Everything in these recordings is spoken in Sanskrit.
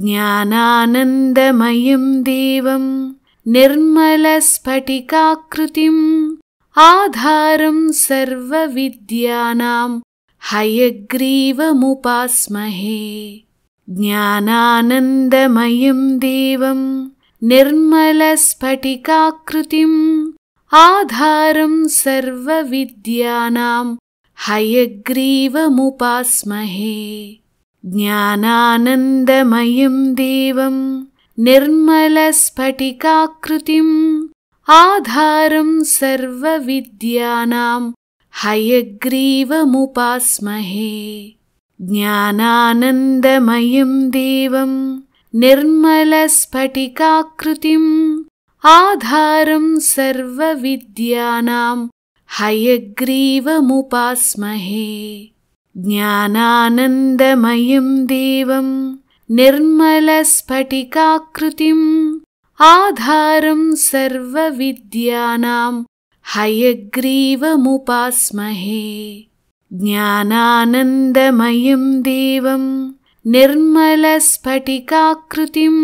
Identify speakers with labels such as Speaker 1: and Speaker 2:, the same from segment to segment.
Speaker 1: ज्ञानानन्दमयी देवं निर्मलस्फटिकाकृतिम् आधारं सर्वविद्यानां हयग्रीवमुपास्महे ज्ञानानन्दमयी देवं निर्मलस्फटिकाकृतिम् आधारं सर्वविद्यानां हयग्रीवमुपास्महे ज्ञानानन्दमयी देवं निर्मलस्फटिकाकृतिम् आधारं सर्वविद्यानां हयग्रीवमुपास्महे ज्ञानानन्दमयी देवं निर्मलस्फटिकाकृतिम् आधारं सर्वविद्यानां हयग्रीवमुपास्महे ज्ञानानन्दमयी देवं निर्मलस्फटिकाकृतिम् आधारं सर्वविद्यानां हयग्रीवमुपास्महे ज्ञानानन्दमयं देवं निर्मलस्फटिकाकृतिम्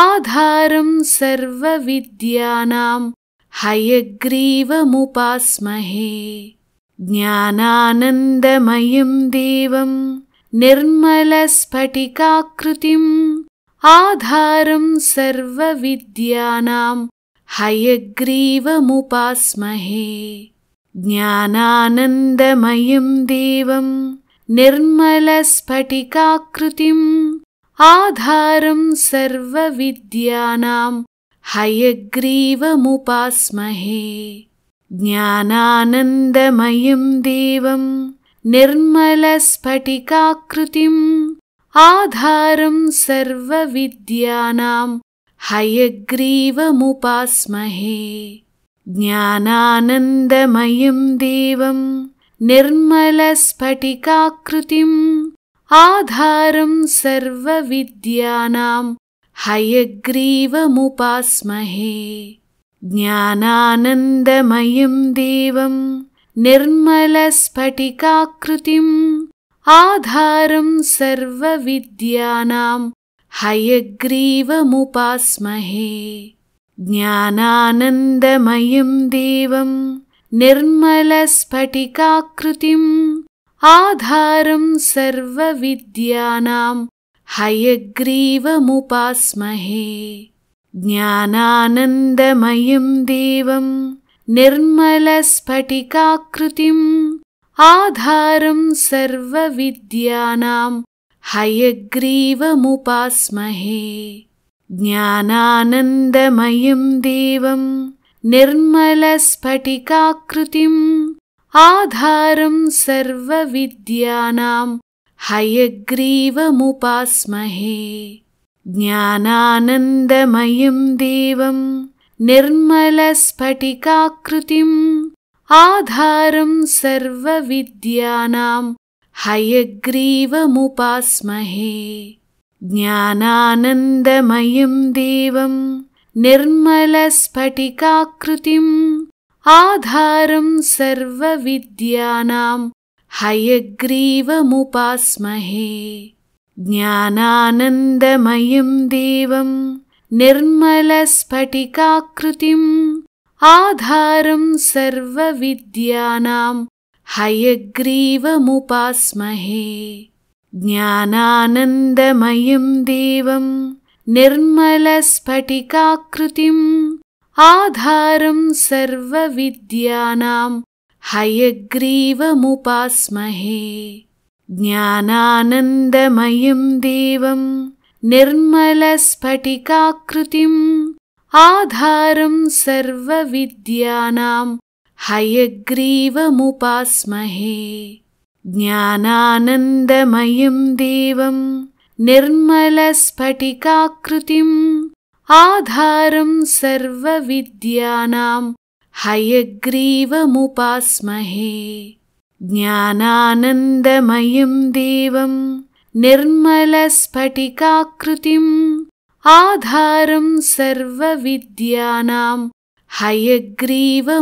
Speaker 1: आधारं सर्वविद्यानां हयग्रीवमुपास्महे ज्ञानानन्दमयं देवं निर्मलस्फटिकाकृतिम् आधारं सर्वविद्यानां हयग्रीवमुपास्महे ज्ञानानन्दमयं देवं निर्मलस्फटिकाकृतिम् आधारं सर्वविद्यानां हयग्रीवमुपास्महे ज्ञानानन्दमयं देवं निर्मलस्फटिकाकृतिम् आधारं सर्वविद्यानां हयग्रीवमुपास्महे ज्ञानानन्दमयं देवं निर्मलस्फटिकाकृतिम् आधारं सर्वविद्यानां हयग्रीवमुपास्महे ज्ञानानन्दमयं देवं निर्मलस्फटिकाकृतिम् आधारं सर्वविद्यानां हयग्रीवमुपास्महे ज्ञानानन्दमयं देवं निर्मलस्फटिकाकृतिम् आधारं सर्वविद्यानां हयग्रीवमुपास्महे ज्ञानानन्दमयी देवं निर्मलस्फटिकाकृतिम् आधारं सर्वविद्यानां हयग्रीवमुपास्महे ज्ञानानन्दमयी देवं निर्मलस्फटिकाकृतिम् आधारं सर्वविद्यानां हयग्रीवमुपास्महे ज्ञानानन्दमयी देवं निर्मलस्फटिकाकृतिम् आधारं सर्वविद्यानां हयग्रीवमुपास्महे ज्ञानानन्दमयी देवं निर्मलस्फटिकाकृतिम् आधारं सर्वविद्यानां हयग्रीवमुपास्महे ज्ञानानन्दमयी देवं निर्मलस्फटिकाकृतिम् आधारं सर्वविद्यानां हयग्रीवमुपास्महे ज्ञानानन्दमयं देवं निर्मलस्फटिकाकृतिम् आधारं सर्वविद्यानां हयग्रीवमुपास्महे ज्ञानानन्दमयं देवं निर्मलस्फटिकाकृतिम् आधारं सर्वविद्यानां हयग्रीवमुपास्महे ज्ञानानन्दमयं देवं निर्मलस्फटिकाकृतिम् आधारं सर्वविद्यानां हयग्रीवमुपास्महे ज्ञानानन्दमयम् देवं निर्मलस्फटिकाकृतिम् आधारं सर्वविद्यानाम् हयग्रीवमुपास्महे